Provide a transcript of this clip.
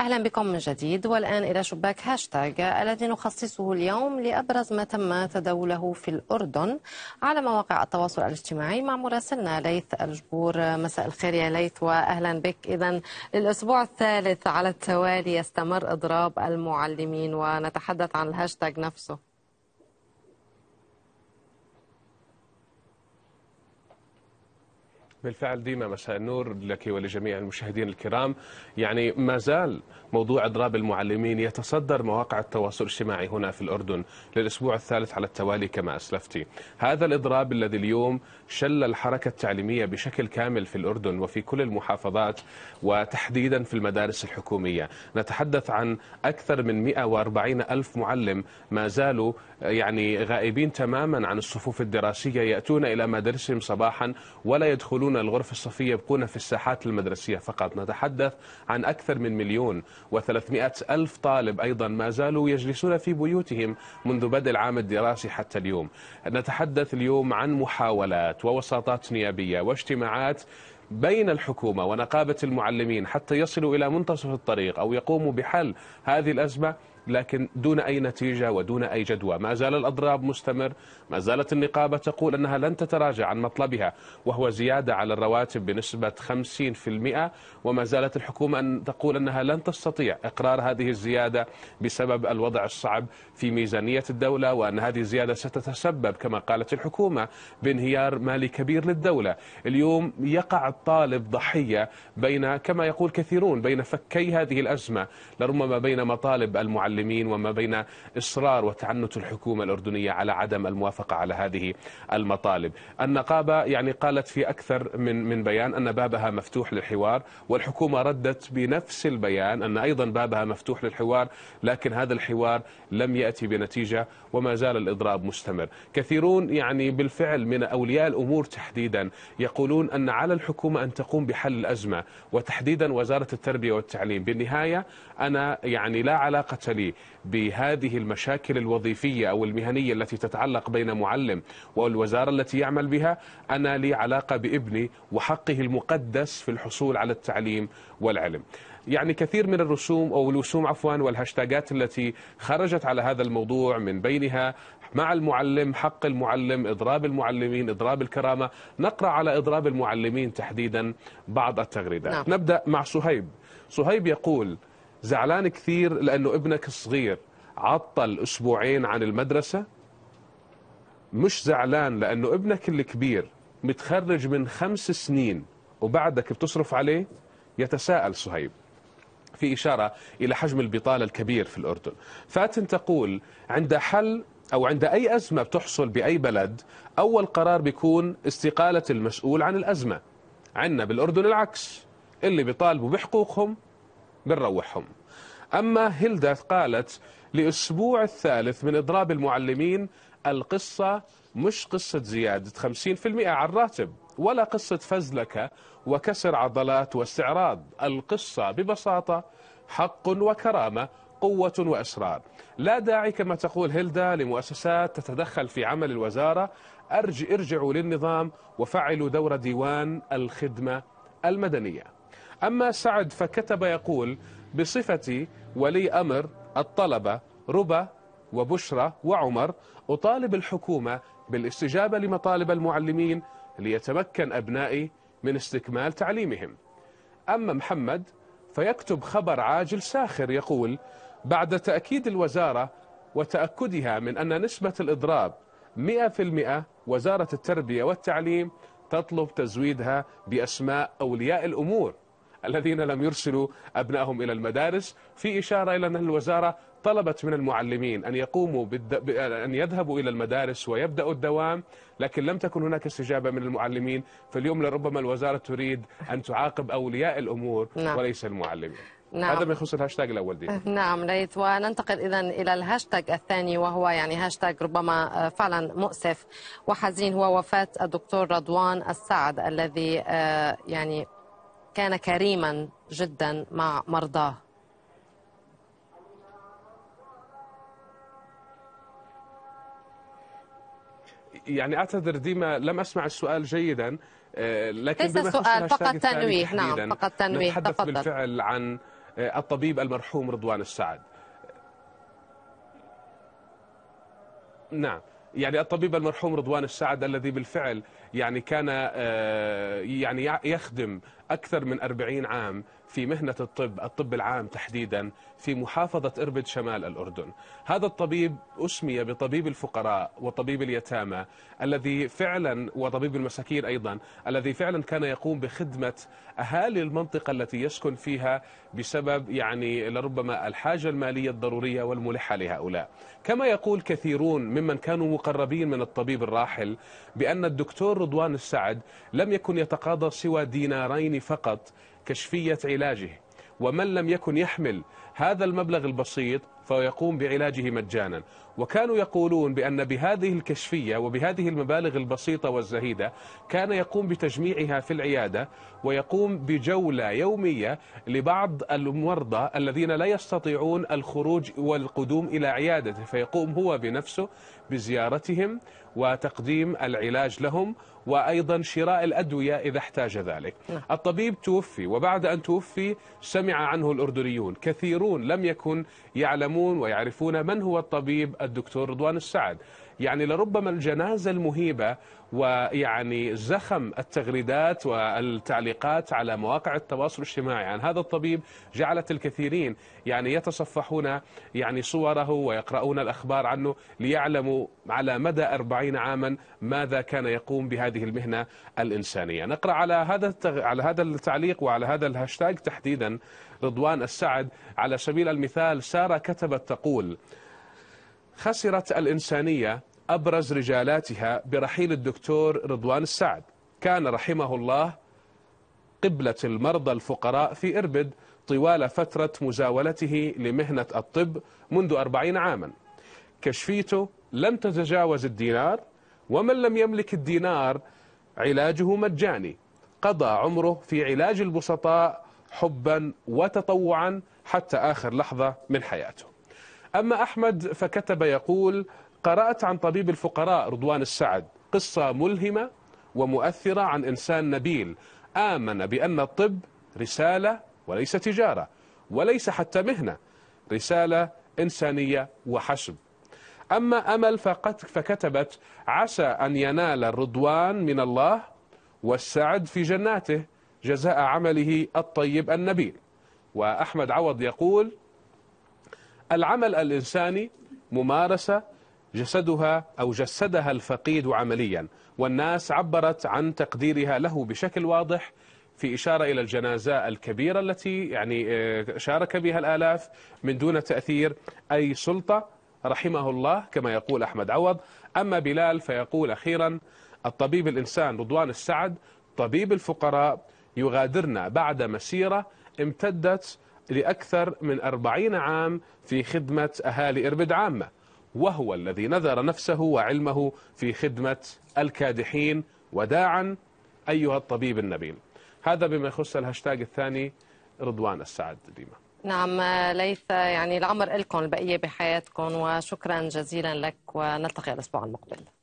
أهلا بكم من جديد والآن إلى شباك هاشتاج الذي نخصصه اليوم لأبرز ما تم تداوله في الأردن على مواقع التواصل الاجتماعي مع مراسلنا ليث الجبور مساء الخير يا ليث وأهلا بك إذا للأسبوع الثالث على التوالي يستمر إضراب المعلمين ونتحدث عن الهاشتاج نفسه بالفعل ديما مساء النور لك ولجميع المشاهدين الكرام يعني ما زال موضوع اضراب المعلمين يتصدر مواقع التواصل الاجتماعي هنا في الاردن للاسبوع الثالث على التوالي كما اسلفت هذا الاضراب الذي اليوم شل الحركه التعليميه بشكل كامل في الاردن وفي كل المحافظات وتحديدا في المدارس الحكوميه نتحدث عن اكثر من 140 الف معلم ما زالوا يعني غائبين تماما عن الصفوف الدراسيه ياتون الى مدارسهم صباحا ولا يدخلون دون الغرف الصفية يبقون في الساحات المدرسية فقط نتحدث عن أكثر من مليون و300 ألف طالب أيضا ما زالوا يجلسون في بيوتهم منذ بدء العام الدراسي حتى اليوم نتحدث اليوم عن محاولات ووساطات نيابية واجتماعات بين الحكومة ونقابة المعلمين حتى يصلوا إلى منتصف الطريق أو يقوموا بحل هذه الأزمة لكن دون أي نتيجة ودون أي جدوى ما زال الأضراب مستمر ما زالت النقابة تقول أنها لن تتراجع عن مطلبها وهو زيادة على الرواتب بنسبة 50% وما زالت الحكومة أن تقول أنها لن تستطيع إقرار هذه الزيادة بسبب الوضع الصعب في ميزانية الدولة وأن هذه الزيادة ستتسبب كما قالت الحكومة بانهيار مالي كبير للدولة اليوم يقع الطالب ضحية بين كما يقول كثيرون بين فكي هذه الأزمة لربما بين مطالب المعلمين المعلمين وما بين إصرار وتعنت الحكومة الأردنية على عدم الموافقة على هذه المطالب النقابة يعني قالت في أكثر من من بيان أن بابها مفتوح للحوار والحكومة ردت بنفس البيان أن أيضا بابها مفتوح للحوار لكن هذا الحوار لم يأتي بنتيجة وما زال الإضراب مستمر كثيرون يعني بالفعل من أولياء الأمور تحديدا يقولون أن على الحكومة أن تقوم بحل الأزمة وتحديدا وزارة التربية والتعليم بالنهاية أنا يعني لا علاقة لي العملي بهذه المشاكل الوظيفية أو المهنية التي تتعلق بين معلم والوزارة التي يعمل بها أنا لي علاقة بابني وحقه المقدس في الحصول على التعليم والعلم يعني كثير من الرسوم أو الوسوم عفوا والهاشتاجات التي خرجت على هذا الموضوع من بينها مع المعلم حق المعلم إضراب المعلمين إضراب الكرامة نقرأ على إضراب المعلمين تحديدا بعض التغريدات نعم. نبدأ مع صهيب صهيب يقول زعلان كثير لأنه ابنك الصغير عطل أسبوعين عن المدرسة مش زعلان لأنه ابنك الكبير متخرج من خمس سنين وبعدك بتصرف عليه يتساءل صهيب في إشارة إلى حجم البطالة الكبير في الأردن فاتن تقول عند حل أو عند أي أزمة بتحصل بأي بلد أول قرار بيكون استقالة المسؤول عن الأزمة عندنا بالأردن العكس اللي بيطالبوا بحقوقهم بنروحهم أما هيلدا قالت لأسبوع الثالث من إضراب المعلمين القصة مش قصة زيادة 50% على الراتب ولا قصة فزلكة وكسر عضلات واستعراض القصة ببساطة حق وكرامة قوة وأسرار لا داعي كما تقول هيلدا لمؤسسات تتدخل في عمل الوزارة أرج ارجعوا للنظام وفعلوا دور ديوان الخدمة المدنية أما سعد فكتب يقول بصفتي ولي أمر الطلبة ربا وبشرى وعمر أطالب الحكومة بالاستجابة لمطالب المعلمين ليتمكن أبنائي من استكمال تعليمهم أما محمد فيكتب خبر عاجل ساخر يقول بعد تأكيد الوزارة وتأكدها من أن نسبة الإضراب 100% وزارة التربية والتعليم تطلب تزويدها بأسماء أولياء الأمور الذين لم يرسلوا أبنائهم إلى المدارس في إشارة إلى أن الوزارة طلبت من المعلمين أن يقوموا بالد... أن يذهبوا إلى المدارس ويبدأوا الدوام لكن لم تكن هناك استجابة من المعلمين فاليوم لربما الوزارة تريد أن تعاقب أولياء الأمور نعم. وليس المعلمين نعم. هذا ما يخص الهاشتاج الأول دي نعم ريت وننتقل إذا إلى الهاشتاج الثاني وهو يعني هاشتاج ربما آه، فعلا مؤسف وحزين هو وفاة الدكتور رضوان السعد الذي آه، يعني كان كريما جدا مع مرضاه يعني اعتذر ديما لم اسمع السؤال جيدا آه، لكن ليس السؤال فقط تنويه نعم فقط تنويه نتحدث بالفعل عن آه، الطبيب المرحوم رضوان السعد نعم يعني الطبيب المرحوم رضوان السعد الذي بالفعل يعني كان آه، يعني يخدم أكثر من 40 عام في مهنة الطب الطب العام تحديدا في محافظة إربد شمال الأردن هذا الطبيب أسمي بطبيب الفقراء وطبيب اليتامى الذي فعلا وطبيب المساكين أيضا الذي فعلا كان يقوم بخدمة أهالي المنطقة التي يسكن فيها بسبب يعني لربما الحاجة المالية الضرورية والملحة لهؤلاء كما يقول كثيرون ممن كانوا مقربين من الطبيب الراحل بأن الدكتور رضوان السعد لم يكن يتقاضى سوى دينارين فقط كشفية علاجه ومن لم يكن يحمل هذا المبلغ البسيط فيقوم بعلاجه مجانا وكانوا يقولون بأن بهذه الكشفية وبهذه المبالغ البسيطة والزهيدة كان يقوم بتجميعها في العيادة ويقوم بجولة يومية لبعض المرضى الذين لا يستطيعون الخروج والقدوم إلى عيادته فيقوم هو بنفسه بزيارتهم وتقديم العلاج لهم وأيضا شراء الأدوية إذا احتاج ذلك نعم. الطبيب توفي وبعد أن توفي سمع عنه الأردنيون كثيرون لم يكن يعلمون يعلمون ويعرفون من هو الطبيب الدكتور رضوان السعد يعني لربما الجنازة المهيبة ويعني زخم التغريدات والتعليقات على مواقع التواصل الاجتماعي عن هذا الطبيب جعلت الكثيرين يعني يتصفحون يعني صوره ويقرؤون الأخبار عنه ليعلموا على مدى أربعين عاما ماذا كان يقوم بهذه المهنة الإنسانية نقرأ على هذا التغ... على هذا التعليق وعلى هذا الهاشتاج تحديدا رضوان السعد على سبيل المثال سارة كتبت تقول خسرت الإنسانية أبرز رجالاتها برحيل الدكتور رضوان السعد كان رحمه الله قبلة المرضى الفقراء في إربد طوال فترة مزاولته لمهنة الطب منذ أربعين عاما كشفيته لم تتجاوز الدينار ومن لم يملك الدينار علاجه مجاني قضى عمره في علاج البسطاء حبا وتطوعا حتى آخر لحظة من حياته أما أحمد فكتب يقول قرأت عن طبيب الفقراء رضوان السعد قصة ملهمة ومؤثرة عن إنسان نبيل آمن بأن الطب رسالة وليس تجارة وليس حتى مهنة رسالة إنسانية وحسب أما أمل فقد فكتبت عسى أن ينال الرضوان من الله والسعد في جناته جزاء عمله الطيب النبيل وأحمد عوض يقول العمل الإنساني ممارسة جسدها أو جسدها الفقيد عمليا والناس عبرت عن تقديرها له بشكل واضح في إشارة إلى الجنازة الكبيرة التي يعني آه، شارك بها الآلاف من دون تأثير أي سلطة رحمه الله كما يقول أحمد عوض أما بلال فيقول أخيرا الطبيب الإنسان رضوان السعد طبيب الفقراء يغادرنا بعد مسيرة امتدت لأكثر من أربعين عام في خدمة أهالي إربد عامة وهو الذي نذر نفسه وعلمه في خدمة الكادحين وداعا أيها الطبيب النبيل هذا بما يخص الهاشتاج الثاني رضوان السعد ديما نعم ليث يعني العمر لكم البقية بحياتكم وشكرا جزيلا لك ونلتقي الأسبوع المقبل